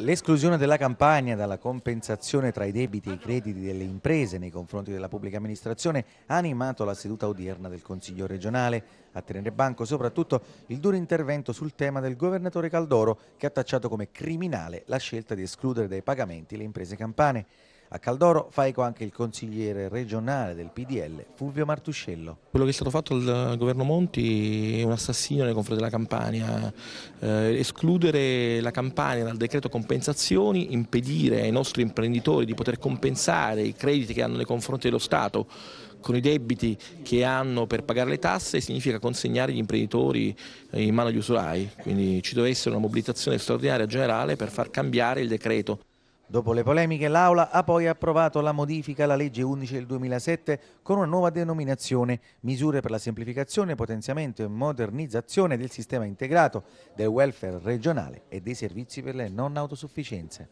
L'esclusione della campagna dalla compensazione tra i debiti e i crediti delle imprese nei confronti della pubblica amministrazione ha animato la seduta odierna del Consiglio regionale. A tenere banco soprattutto il duro intervento sul tema del governatore Caldoro che ha tacciato come criminale la scelta di escludere dai pagamenti le imprese campane. A Caldoro fa eco anche il consigliere regionale del PDL Fulvio Martuscello. Quello che è stato fatto dal governo Monti è un assassino nei confronti della Campania. Eh, escludere la Campania dal decreto compensazioni, impedire ai nostri imprenditori di poter compensare i crediti che hanno nei confronti dello Stato con i debiti che hanno per pagare le tasse significa consegnare gli imprenditori eh, in mano agli usurai, quindi ci deve essere una mobilitazione straordinaria generale per far cambiare il decreto. Dopo le polemiche l'Aula ha poi approvato la modifica alla legge 11 del 2007 con una nuova denominazione, misure per la semplificazione, potenziamento e modernizzazione del sistema integrato, del welfare regionale e dei servizi per le non autosufficienze.